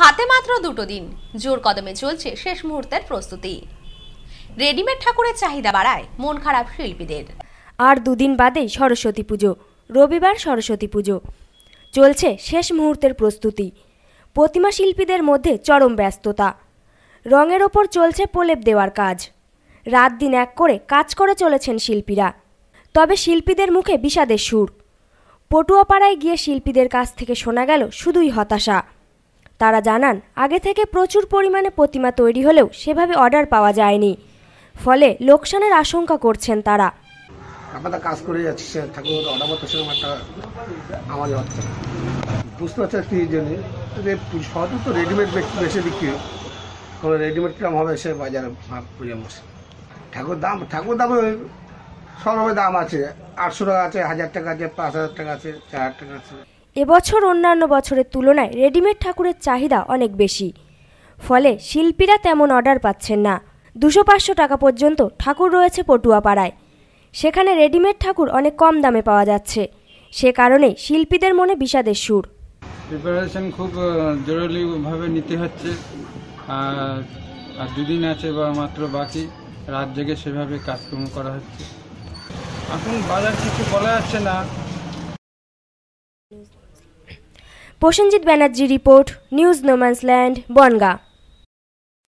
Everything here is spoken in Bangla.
হাতে মাত্র দুটো দিন জোর কদমে চলছে শেষ মুহূর্তের প্রস্তুতি রেডিমেড ঠাকুরের চাহিদা বাড়ায় মন খারাপ শিল্পীদের আর দুদিন বাদেই সরস্বতী পুজো রবিবার সরস্বতী পুজো চলছে শেষ মুহূর্তের প্রস্তুতি প্রতিমা শিল্পীদের মধ্যে চরম ব্যস্ততা রঙের ওপর চলছে প্রলেপ দেওয়ার কাজ রাত দিন এক করে কাজ করে চলেছেন শিল্পীরা তবে শিল্পীদের মুখে বিষাদের সুর পটুয়াপাড়ায় গিয়ে শিল্পীদের কাছ থেকে শোনা গেল শুধুই হতাশা তারা জানান আগে থেকে প্রচুর পরিমাণে প্রতিমা তৈরি হলেও সেভাবে অর্ডার পাওয়া যায়নি ফলে লোকসানের আশঙ্কা করছেন তারা আপাতত কাজ করে যাচ্ছে ঠাকুর অনাবত সেরকম একটা আমাদের হচ্ছে বুঝতে পারছে কি জন্য সহজে তো রেডিমেড বেশি বিক্রি কোনো রেডিমেড কিরম হবে সে বাজারে ভাগ ঠাকুর দাম ঠাকুর দাম সরবে দাম আছে আটশো টাকা আছে হাজার টাকা আছে পাঁচ হাজার টাকা আছে চার হাজার টাকা আছে এবছর অন্যান্য বছরের তুলনায় রেডিমেড ঠাকুরের চাহিদা অনেক বেশি ফলে শিল্পীরা তেমন অর্ডার পাচ্ছেন না দুশো পাঁচশো টাকা পর্যন্ত ঠাকুর রয়েছে পটুয়াপাড়ায় সেখানে রেডিমেড ঠাকুর অনেক কম দামে পাওয়া যাচ্ছে সে কারণে শিল্পীদের মনে বিষাদের সুর প্রিপারেশন খুব জরুরিভাবে নিতে হচ্ছে আর আর দুদিন আছে বা মাত্র বাকি রাত জেগে সেভাবে কাজকর্ম করা হচ্ছে এখন বাজার কিছু বলা যাচ্ছে না Prosenjit Banerjee report news no man's land Bongaon